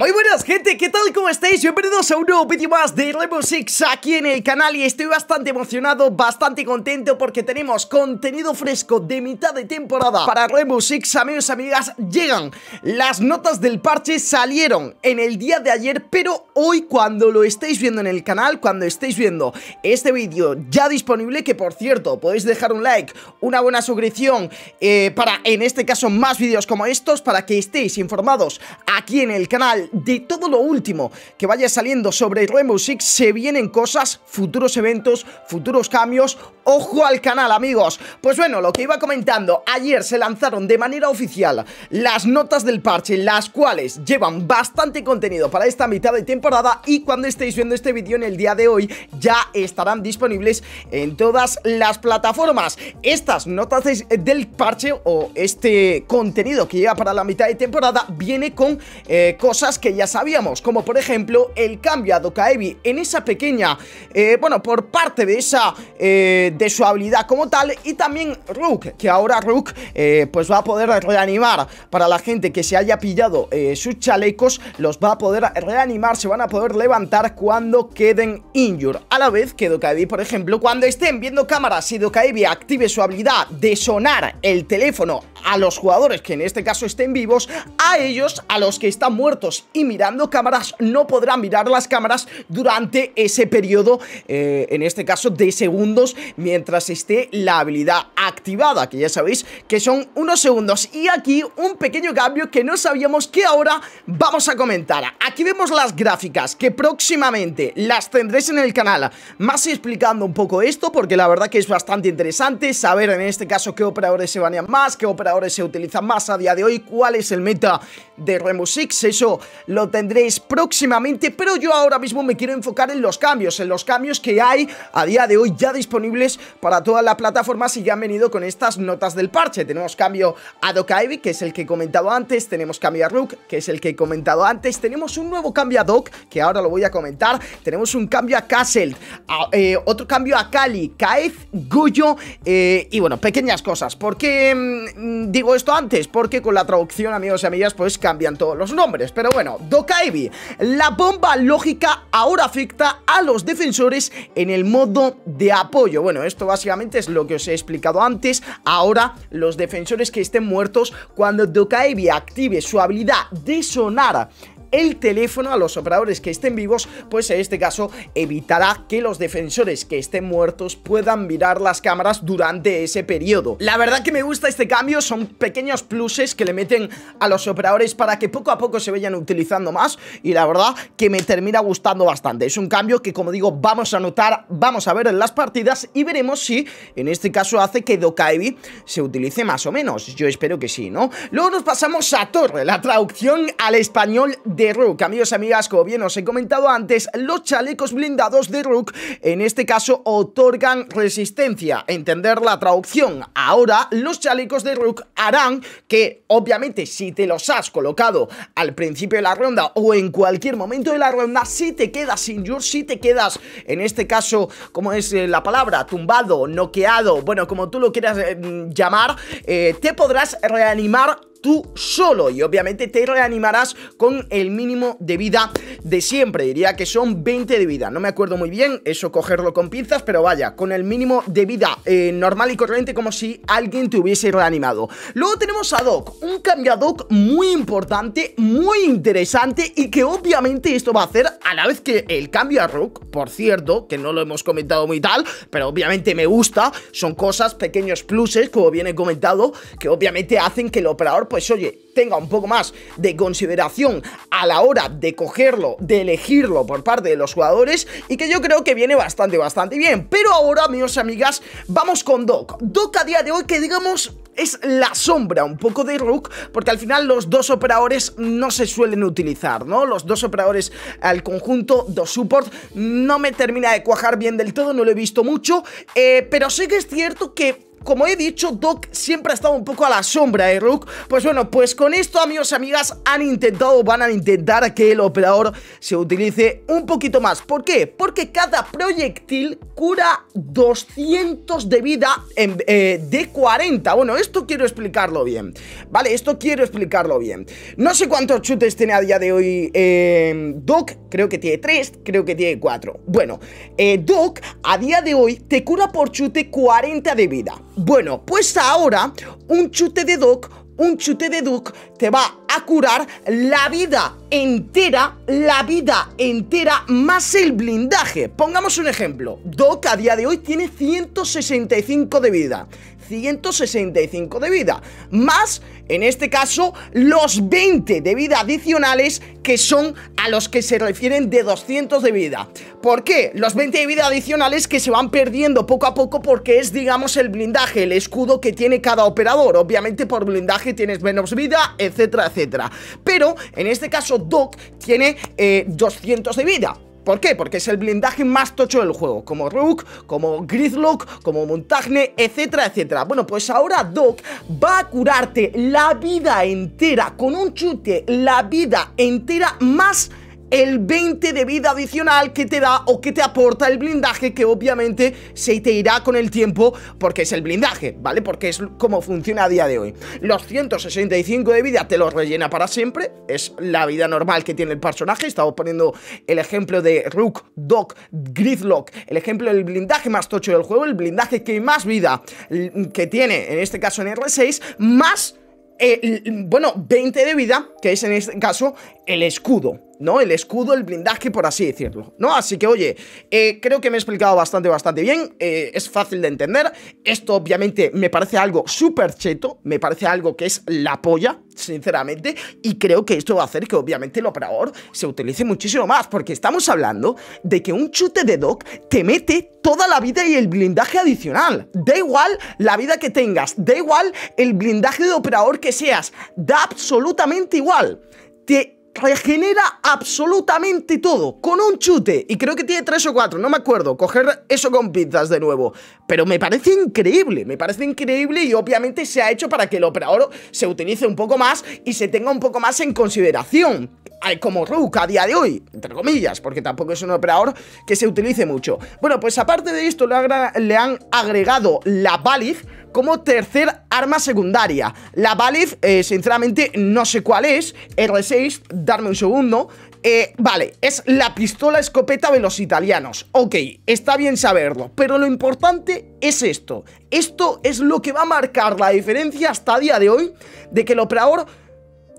Muy buenas gente, ¿qué tal? ¿Cómo estáis? Bienvenidos a un nuevo vídeo más de Rainbow Six aquí en el canal y estoy bastante emocionado, bastante contento porque tenemos contenido fresco de mitad de temporada para Rainbow Six, amigos, amigas, llegan las notas del parche salieron en el día de ayer, pero hoy cuando lo estéis viendo en el canal, cuando estéis viendo este vídeo ya disponible, que por cierto, podéis dejar un like, una buena suscripción eh, para, en este caso, más vídeos como estos, para que estéis informados aquí en el canal de todo lo último que vaya saliendo sobre Rainbow Six se vienen cosas, futuros eventos, futuros cambios, ojo al canal amigos Pues bueno, lo que iba comentando Ayer se lanzaron de manera oficial las notas del parche Las cuales llevan bastante contenido para esta mitad de temporada Y cuando estéis viendo este vídeo en el día de hoy Ya estarán disponibles en todas las plataformas Estas notas del parche o este contenido que llega para la mitad de temporada Viene con eh, cosas que ya sabíamos Como por ejemplo el cambio a Dokaevi en esa pequeña eh, Bueno, por parte de esa... Eh, de su habilidad como tal y también Rook, que ahora Rook eh, pues va a poder reanimar para la gente que se haya pillado eh, sus chalecos, los va a poder reanimar, se van a poder levantar cuando queden injured, a la vez que Dokaibi, por ejemplo, cuando estén viendo cámaras y Dokaibi active su habilidad de sonar el teléfono a los jugadores que en este caso estén vivos, a ellos, a los que están muertos y mirando cámaras, no podrán mirar las cámaras durante ese periodo, eh, en este caso de segundos, mientras esté la habilidad activada, que ya sabéis que son unos segundos. Y aquí un pequeño cambio que no sabíamos que ahora vamos a comentar. Aquí vemos las gráficas que próximamente las tendréis en el canal, más explicando un poco esto, porque la verdad que es bastante interesante saber en este caso qué operadores se banean más, qué operadores ahora se utiliza más a día de hoy, cuál es el meta de Remusix? eso lo tendréis próximamente, pero yo ahora mismo me quiero enfocar en los cambios, en los cambios que hay a día de hoy ya disponibles para toda la plataforma Si ya han venido con estas notas del parche. Tenemos cambio a Dokaibi, que es el que he comentado antes, tenemos cambio a Rook, que es el que he comentado antes, tenemos un nuevo cambio a Doc, que ahora lo voy a comentar, tenemos un cambio a Castle, eh, otro cambio a Cali, Caez, Goyo, eh, y bueno, pequeñas cosas, porque... Mm, digo esto antes porque con la traducción, amigos y amigas, pues cambian todos los nombres. Pero bueno, Dokaibi, la bomba lógica ahora afecta a los defensores en el modo de apoyo. Bueno, esto básicamente es lo que os he explicado antes. Ahora, los defensores que estén muertos, cuando Dokaibi active su habilidad de sonar el teléfono a los operadores que estén vivos, pues en este caso evitará que los defensores que estén muertos puedan mirar las cámaras durante ese periodo. La verdad que me gusta este cambio, son pequeños pluses que le meten a los operadores para que poco a poco se vayan utilizando más y la verdad que me termina gustando bastante. Es un cambio que como digo vamos a notar, vamos a ver en las partidas y veremos si en este caso hace que Dokaibi se utilice más o menos. Yo espero que sí, ¿no? Luego nos pasamos a Torre, la traducción al español de de Rook. Amigos y amigas, como bien os he comentado antes, los chalecos blindados de Rook, en este caso, otorgan resistencia. Entender la traducción. Ahora, los chalecos de Rook harán que, obviamente, si te los has colocado al principio de la ronda o en cualquier momento de la ronda, si te quedas sin jur, si te quedas, en este caso, como es eh, la palabra? Tumbado, noqueado, bueno, como tú lo quieras eh, llamar, eh, te podrás reanimar tú solo y obviamente te reanimarás con el mínimo de vida de siempre. Diría que son 20 de vida, no me acuerdo muy bien, eso cogerlo con pinzas, pero vaya, con el mínimo de vida eh, normal y corriente como si alguien te hubiese reanimado. Luego tenemos a Doc, un cambio a Doc muy importante, muy interesante y que obviamente esto va a hacer a la vez que el cambio a Rook, por cierto, que no lo hemos comentado muy tal, pero obviamente me gusta, son cosas, pequeños pluses, como bien he comentado, que obviamente hacen que el operador pues oye, tenga un poco más de consideración a la hora de cogerlo, de elegirlo por parte de los jugadores y que yo creo que viene bastante, bastante bien. Pero ahora, amigos y amigas, vamos con Doc. Doc a día de hoy que digamos es la sombra un poco de Rook, porque al final los dos operadores no se suelen utilizar, ¿no? Los dos operadores al conjunto, dos support, no me termina de cuajar bien del todo, no lo he visto mucho, eh, pero sí que es cierto que como he dicho, Doc siempre ha estado un poco a la sombra, de ¿eh, Rook? Pues bueno, pues con esto, amigos y amigas, han intentado, van a intentar que el operador se utilice un poquito más. ¿Por qué? Porque cada proyectil cura 200 de vida eh, de 40. Bueno, esto quiero explicarlo bien, ¿vale? Esto quiero explicarlo bien. No sé cuántos chutes tiene a día de hoy em, Doc, creo que tiene 3, creo que tiene 4. Bueno, eh, Doc a día de hoy te cura por chute 40 de vida. Bueno, pues ahora un chute de Doc, un chute de Doc te va a curar la vida entera, la vida entera más el blindaje. Pongamos un ejemplo. Doc a día de hoy tiene 165 de vida. 165 de vida, más en este caso los 20 de vida adicionales que son a los que se refieren de 200 de vida. ¿Por qué? Los 20 de vida adicionales que se van perdiendo poco a poco porque es, digamos, el blindaje, el escudo que tiene cada operador. Obviamente por blindaje tienes menos vida, etcétera, etcétera. Pero en este caso Doc tiene 200 eh, de vida. ¿Por qué? Porque es el blindaje más tocho del juego, como Rook, como Grizzlock, como Montagne, etcétera, etcétera. Bueno, pues ahora Doc va a curarte la vida entera con un chute, la vida entera más el 20 de vida adicional que te da o que te aporta el blindaje que obviamente se te irá con el tiempo porque es el blindaje, ¿vale? Porque es como funciona a día de hoy. Los 165 de vida te los rellena para siempre, es la vida normal que tiene el personaje, estamos poniendo el ejemplo de Rook, Doc, Gridlock, el ejemplo del blindaje más tocho del juego, el blindaje que más vida mm, que tiene, en este caso en R6, más... Mm, bueno, 20 de vida, que es en este caso el escudo, ¿no? El escudo, el blindaje, por así decirlo, ¿no? Así que, oye, eh, creo que me he explicado bastante, bastante bien, eh, es fácil de entender, esto obviamente me parece algo súper cheto, me parece algo que es la polla, sinceramente, y creo que esto va a hacer que obviamente el operador se utilice muchísimo más, porque estamos hablando de que un chute de doc te mete toda la vida y el blindaje adicional, da igual la vida que tengas, da igual el blindaje de operador que seas, da absolutamente igual. Te regenera absolutamente todo, con un chute. Y creo que tiene tres o cuatro, no me acuerdo. Coger eso con pizzas de nuevo. Pero me parece increíble, me parece increíble y obviamente se ha hecho para que el operador se utilice un poco más y se tenga un poco más en consideración como Rook a día de hoy, entre comillas, porque tampoco es un operador que se utilice mucho. Bueno, pues aparte de esto le, han agregado la Valif como tercer arma secundaria. La Valiz, eh, sinceramente, no sé cuál es. R6, darme un segundo. Eh, vale, es la pistola escopeta de los italianos. Ok, está bien saberlo, pero lo importante es esto. Esto es lo que va a marcar la diferencia hasta día de hoy de que el operador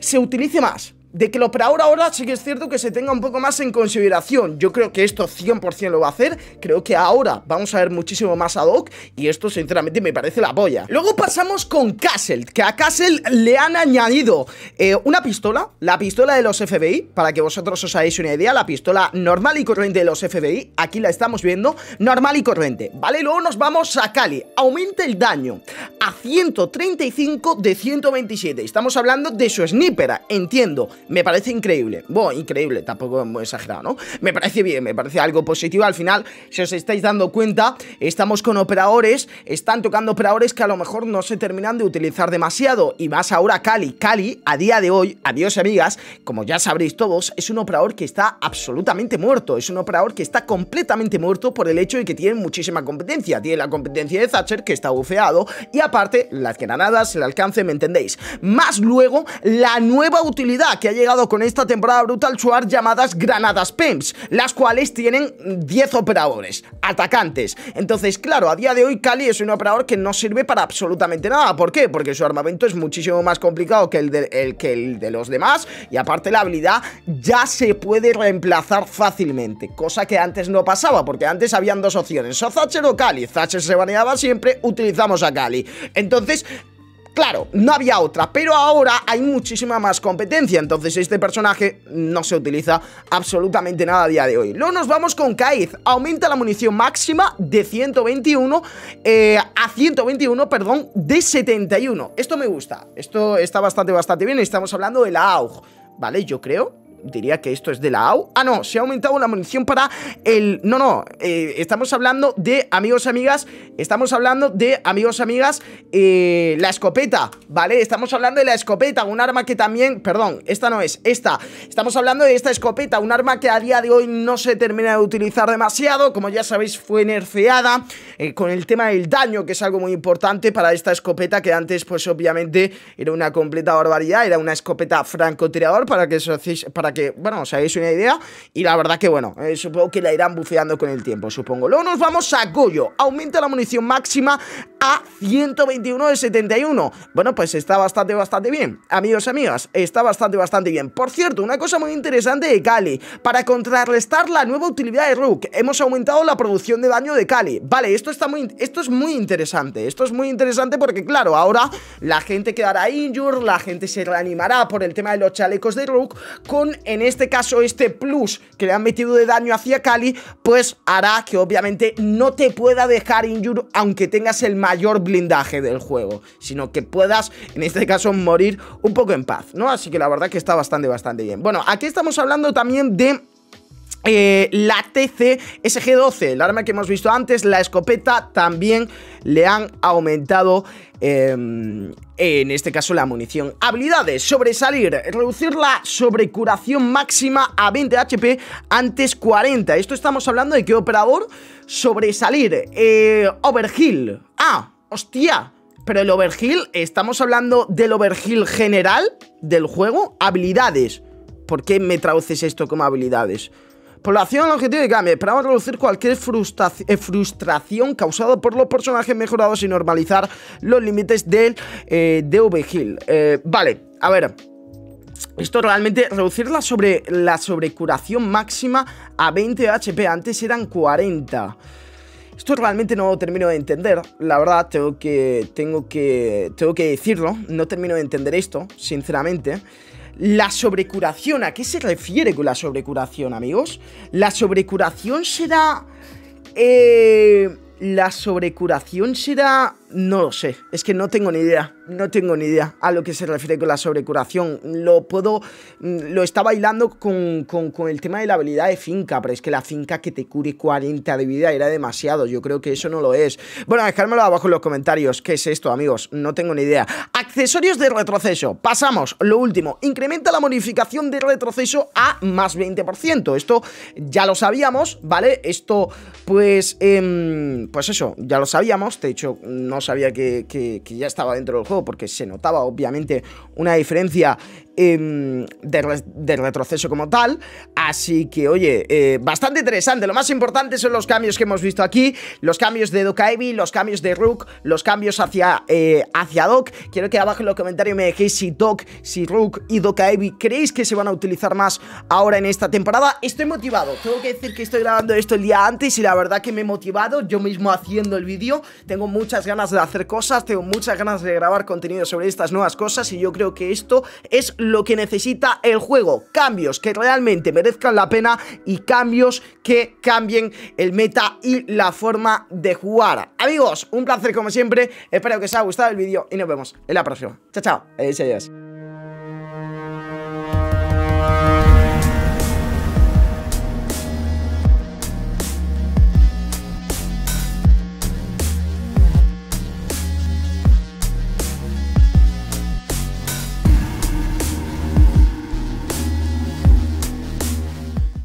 se utilice más de que lo para ahora sí que es cierto que se tenga un poco más en consideración. Yo creo que esto 100% lo va a hacer, creo que ahora vamos a ver muchísimo más ad hoc y esto sinceramente me parece la polla. Luego pasamos con Castle, que a Castle le han añadido eh, una pistola, la pistola de los FBI, para que vosotros os hagáis una idea, la pistola normal y corriente de los FBI, aquí la estamos viendo, normal y corriente, ¿vale? Luego nos vamos a Cali, aumenta el daño a 135 de 127, estamos hablando de su sniper, entiendo, me parece increíble. Bueno, increíble, tampoco es muy exagerado, ¿no? Me parece bien, me parece algo positivo. Al final, si os estáis dando cuenta, estamos con operadores, están tocando operadores que a lo mejor no se terminan de utilizar demasiado. Y más ahora Cali. Cali, a día de hoy, adiós amigas, como ya sabréis todos, es un operador que está absolutamente muerto. Es un operador que está completamente muerto por el hecho de que tiene muchísima competencia. Tiene la competencia de Thatcher, que está bufeado, y aparte, las granadas, el alcance, ¿me entendéis? Más luego, la nueva utilidad que hay llegado con esta temporada brutal suar llamadas granadas pimps, las cuales tienen 10 operadores, atacantes. Entonces, claro, a día de hoy Kali es un operador que no sirve para absolutamente nada. ¿Por qué? Porque su armamento es muchísimo más complicado que el de, que el de los demás y aparte la habilidad ya se puede reemplazar fácilmente, cosa que antes no pasaba, porque antes habían dos opciones, o Thatcher o Kali. Thatcher se baneaba siempre, utilizamos a Kali. Entonces, Claro, no había otra, pero ahora hay muchísima más competencia, entonces este personaje no se utiliza absolutamente nada a día de hoy. Luego nos vamos con Kaiz, aumenta la munición máxima de 121 eh, a 121, perdón, de 71. Esto me gusta, esto está bastante, bastante bien, estamos hablando de la AUG. ¿vale? Yo creo diría que esto es de la AU. Ah, no, se ha aumentado la munición para el... No, no, eh, estamos hablando de amigos, amigas, estamos hablando de amigos, amigas, eh, la escopeta, ¿vale? Estamos hablando de la escopeta, un arma que también, perdón, esta no es, esta. Estamos hablando de esta escopeta, un arma que a día de hoy no se termina de utilizar demasiado, como ya sabéis fue nerfeada. Eh, con el tema del daño, que es algo muy importante para esta escopeta que antes pues obviamente era una completa barbaridad, era una escopeta francotirador para que os para que, bueno, os hagáis una idea y la verdad que bueno, eh, supongo que la irán bufeando con el tiempo, supongo. Luego nos vamos a Goyo, aumenta la munición máxima a 121 de 71. Bueno, pues está bastante, bastante bien, amigos amigas, está bastante, bastante bien. Por cierto, una cosa muy interesante de Cali, para contrarrestar la nueva utilidad de Rook, hemos aumentado la producción de daño de Cali, vale, esto esto, está muy, esto es muy interesante. Esto es muy interesante porque, claro, ahora la gente quedará injur, la gente se reanimará por el tema de los chalecos de Rook. Con, en este caso, este plus que le han metido de daño hacia Cali, pues hará que obviamente no te pueda dejar injur aunque tengas el mayor blindaje del juego, sino que puedas, en este caso, morir un poco en paz, ¿no? Así que la verdad que está bastante, bastante bien. Bueno, aquí estamos hablando también de eh, la TC-SG12, el arma que hemos visto antes, la escopeta también le han aumentado em, en este caso la munición. Habilidades, sobresalir, reducir la sobrecuración máxima a 20 HP antes 40. Esto estamos hablando de qué operador sobresalir. Eh, overheal Ah, hostia. Pero el overheal estamos hablando del overheal general del juego. Habilidades. ¿Por qué me traduces esto como habilidades? Población objetivo de cambio. Esperamos reducir cualquier eh, frustración causada por los personajes mejorados y normalizar los límites del eh, DV eh, vale, a ver. Esto realmente, reducir la, sobre, la sobrecuración máxima a 20 HP, antes eran 40. Esto realmente no termino de entender, la verdad, tengo que, tengo que, tengo que decirlo, no termino de entender esto, sinceramente. La sobrecuración, ¿a qué se refiere con la sobrecuración, amigos? La sobrecuración será... Eh, la sobrecuración será no lo sé, es que no tengo ni idea, no tengo ni idea a lo que se refiere con la sobrecuración. Lo puedo, mm, lo está bailando con, el tema de la habilidad de finca, pero es que la finca que te cure 40 de vida era demasiado, yo creo que eso no lo es. Bueno, dejármelo abajo en los comentarios, ¿qué es esto, amigos? No tengo ni idea. Accesorios de retroceso, pasamos, lo último, incrementa la modificación de retroceso a más 20%. Esto ya lo sabíamos, ¿vale? Esto, pues, em, pues eso, ya lo sabíamos, de hecho, no sabía que, que ya estaba dentro del juego, porque se notaba obviamente una diferencia Em, de, retroceso como tal. Así que, oye, eh, bastante interesante. Lo más importante son los cambios que hemos visto aquí, los cambios de Dokaibi, los cambios de Rook, los cambios hacia, eh, hacia Doc. Quiero que abajo en los comentarios me dejéis si Doc, si Rook y Dokaibi creéis que se van a utilizar más ahora en esta temporada. Estoy motivado, tengo que decir que estoy grabando esto el día antes y la verdad que me he motivado yo mismo haciendo el vídeo. Tengo muchas ganas de hacer cosas, tengo muchas ganas de grabar contenido sobre estas nuevas cosas y yo creo que esto es lo lo que necesita el juego. Cambios que realmente merezcan la pena y cambios que cambien el meta y la forma de jugar. Amigos, un placer como siempre. Espero que os haya gustado el vídeo y nos vemos en la próxima. Chao, chao.